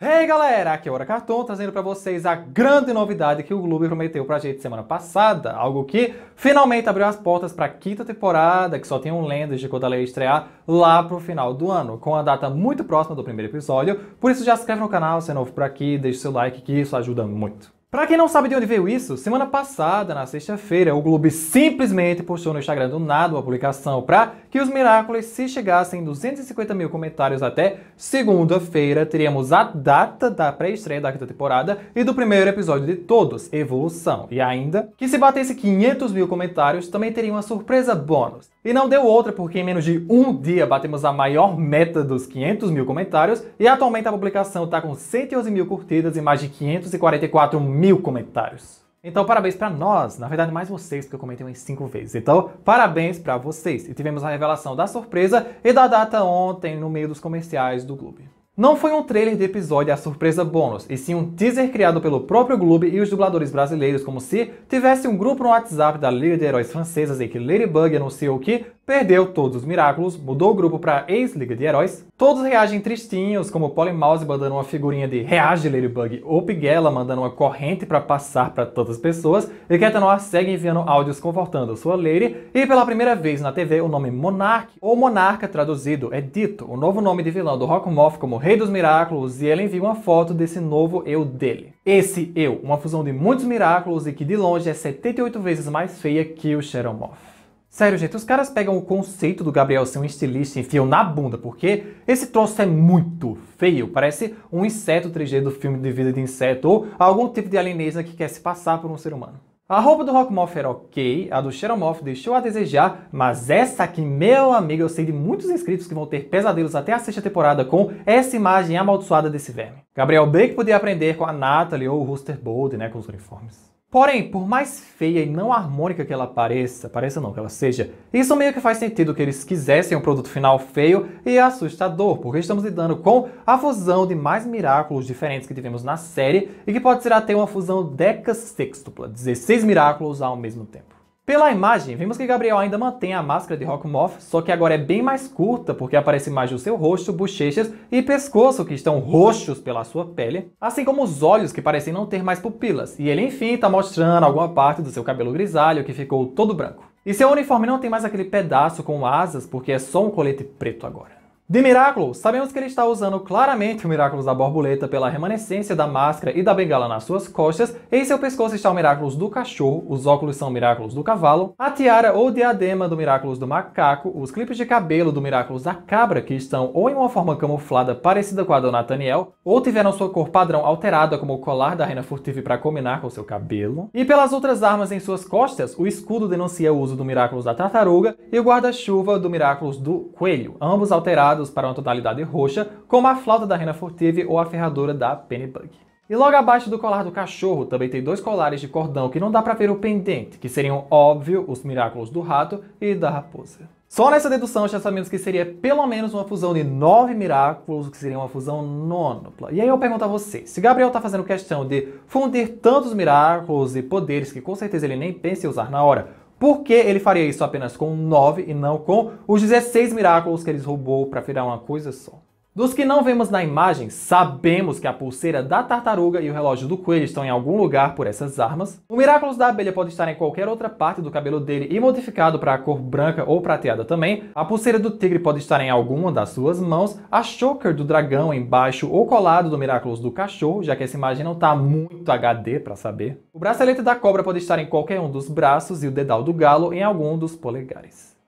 Hey galera, aqui é o Hora Cartoon trazendo para vocês a grande novidade que o Globo prometeu pra gente semana passada, algo que finalmente abriu as portas para a quinta temporada, que só tem um lendas de Codaleia estrear lá pro final do ano, com a data muito próxima do primeiro episódio. Por isso já se inscreve no canal se é novo por aqui, deixa seu like que isso ajuda muito. Para quem não sabe de onde veio isso, semana passada, na sexta-feira, o Globo simplesmente postou no Instagram do nada uma publicação para que os Miraculous, se chegassem 250 mil comentários até segunda-feira, teríamos a data da pré-estreia da quinta temporada e do primeiro episódio de todos, Evolução. E ainda, que se batesse 500 mil comentários, também teria uma surpresa bônus. E não deu outra, porque em menos de um dia batemos a maior meta dos 500 mil comentários e atualmente a publicação está com 111 mil curtidas e mais de 544 mil comentários. Então, parabéns para nós, na verdade, mais vocês, porque eu comentei umas 5 vezes. Então, parabéns para vocês. E tivemos a revelação da surpresa e da data ontem no meio dos comerciais do clube. Não foi um trailer de episódio a surpresa bônus, e sim um teaser criado pelo próprio Gloob e os dubladores brasileiros, como se tivesse um grupo no WhatsApp da Liga de Heróis Francesas em que Ladybug anunciou que perdeu todos os Miraculous, mudou o grupo para ex-Liga de Heróis, todos reagem tristinhos, como Polly Mouse mandando uma figurinha de reage Ladybug ou Piguela mandando uma corrente para passar para todas as pessoas, e Catanoir segue enviando áudios confortando sua Lady, e pela primeira vez na TV o nome Monarch, ou Monarca traduzido, é dito, o novo nome de vilão do Rockmoth como Rei dos Miraculous, e ele envia uma foto desse novo eu dele. Esse eu, uma fusão de muitos Miraculous e que de longe é 78 vezes mais feia que o Shadow Moth. Sério, gente, os caras pegam o conceito do Gabriel ser um estilista e enfiam na bunda, porque esse troço é muito feio. Parece um inseto 3D do filme de vida de inseto ou algum tipo de alienígena que quer se passar por um ser humano. A roupa do Rockmoth era é ok, a do Xeromoth deixou a desejar, mas essa aqui, meu amigo, eu sei de muitos inscritos que vão ter pesadelos até a sexta temporada com essa imagem amaldiçoada desse verme. Gabriel que podia aprender com a Natalie ou o Rooster Bold, né, com os uniformes. Porém, por mais feia e não harmônica que ela pareça, pareça não, que ela seja, isso meio que faz sentido que eles quisessem um produto final feio e assustador, porque estamos lidando com a fusão de mais miraculos diferentes que tivemos na série e que pode ser até uma fusão deca sextupla, 16 miraculos ao mesmo tempo. Pela imagem, vemos que Gabriel ainda mantém a máscara de Rockmoth, só que agora é bem mais curta, porque aparece mais o seu rosto, bochechas e pescoço, que estão roxos pela sua pele, assim como os olhos, que parecem não ter mais pupilas, e ele enfim está mostrando alguma parte do seu cabelo grisalho, que ficou todo branco. E seu uniforme não tem mais aquele pedaço com asas, porque é só um colete preto agora. De Miraculous, sabemos que ele está usando claramente o Miraculous da borboleta pela remanescência da máscara e da bengala nas suas costas, em seu pescoço está o Miraculous do cachorro, os óculos são Miraculous do cavalo, a tiara ou diadema do Miraculous do macaco, os clipes de cabelo do Miraculous da cabra, que estão ou em uma forma camuflada parecida com a do Nathaniel, ou tiveram sua cor padrão alterada como o colar da Reina Furtive para combinar com seu cabelo, e pelas outras armas em suas costas, o escudo denuncia o uso do Miraculous da tartaruga e o guarda-chuva do Miraculous do coelho, ambos alterados para uma tonalidade roxa, como a flauta da rena furtive ou a ferradura da Pennybug. E logo abaixo do colar do cachorro também tem dois colares de cordão que não dá para ver o pendente, que seriam óbvio os miraculos do rato e da raposa. Só nessa dedução já sabemos que seria pelo menos uma fusão de nove miraculos, que seria uma fusão nonopla. E aí eu pergunto a você, se Gabriel está fazendo questão de fundir tantos miraculos e poderes que com certeza ele nem pensa em usar na hora, por que ele faria isso apenas com 9 e não com os 16 milagres que ele roubou para virar uma coisa só? Dos que não vemos na imagem, sabemos que a pulseira da tartaruga e o relógio do coelho estão em algum lugar por essas armas. O Miraculous da abelha pode estar em qualquer outra parte do cabelo dele e modificado para a cor branca ou prateada também. A pulseira do tigre pode estar em alguma das suas mãos. A choker do dragão embaixo ou colado do Miraculous do cachorro, já que essa imagem não está muito HD para saber. O bracelete da cobra pode estar em qualquer um dos braços e o dedal do galo em algum dos polegares.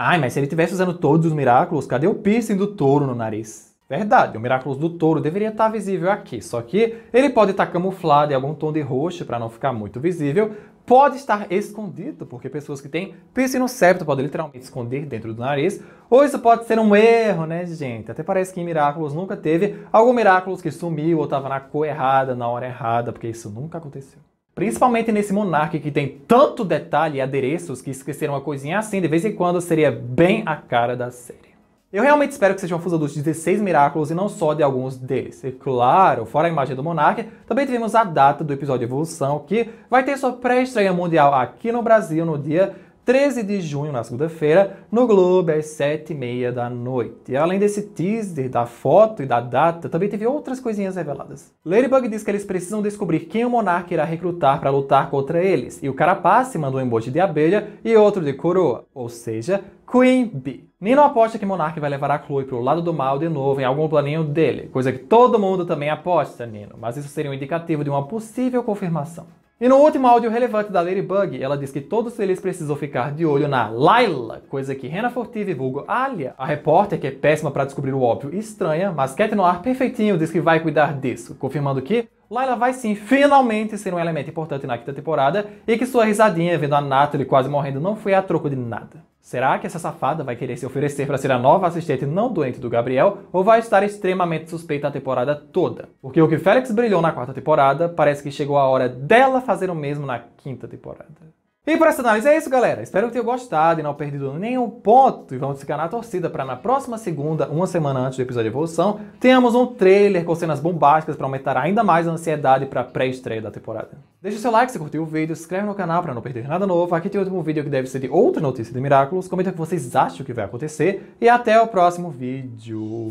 Ai, mas se ele estivesse usando todos os Miraculous, cadê o piercing do touro no nariz? Verdade, o Miraculous do touro deveria estar visível aqui, só que ele pode estar camuflado em algum tom de roxo para não ficar muito visível, pode estar escondido, porque pessoas que têm piercing no septo podem literalmente esconder dentro do nariz, ou isso pode ser um erro, né, gente? Até parece que em Miraculous nunca teve algum Miraculous que sumiu ou estava na cor errada, na hora errada, porque isso nunca aconteceu. Principalmente nesse Monark que tem tanto detalhe e adereços que esqueceram uma coisinha assim, de vez em quando seria bem a cara da série. Eu realmente espero que seja uma fusão dos 16 Miraculous e não só de alguns deles. E claro, fora a imagem do Monark, também tivemos a data do episódio Evolução, que vai ter sua pré-estreia mundial aqui no Brasil no dia 13 de junho, na segunda-feira, no Globo, às 7h30 da noite. E além desse teaser, da foto e da data, também teve outras coisinhas reveladas. Ladybug diz que eles precisam descobrir quem o Monarca irá recrutar para lutar contra eles, e o Carapace mandou um emoji de abelha e outro de coroa, ou seja, Queen Bee. Nino aposta que Monark vai levar a Chloe pro lado do mal de novo em algum planinho dele, coisa que todo mundo também aposta, Nino, mas isso seria um indicativo de uma possível confirmação. E no último áudio relevante da Ladybug, ela diz que todos eles precisam ficar de olho na Laila, coisa que Rena Fortive vulgo Alia, a repórter que é péssima para descobrir o óbvio estranha, mas Cat Noir perfeitinho diz que vai cuidar disso, confirmando que Laila vai sim finalmente ser um elemento importante na quinta temporada e que sua risadinha vendo a Natalie quase morrendo não foi a troco de nada. Será que essa safada vai querer se oferecer para ser a nova assistente não doente do Gabriel ou vai estar extremamente suspeita a temporada toda? Porque o que Félix brilhou na quarta temporada, parece que chegou a hora dela fazer o mesmo na quinta temporada. E para essa análise é isso, galera. Espero que tenham gostado e não perdido nenhum ponto. E vamos ficar na torcida para na próxima segunda, uma semana antes do episódio de Evolução, tenhamos um trailer com cenas bombásticas para aumentar ainda mais a ansiedade para a pré-estreia da temporada. Deixe seu like se curtiu o vídeo, se inscreve no canal para não perder nada novo. Aqui tem último vídeo que deve ser de outra notícia de Miraculous. Comenta o que vocês acham que vai acontecer e até o próximo vídeo.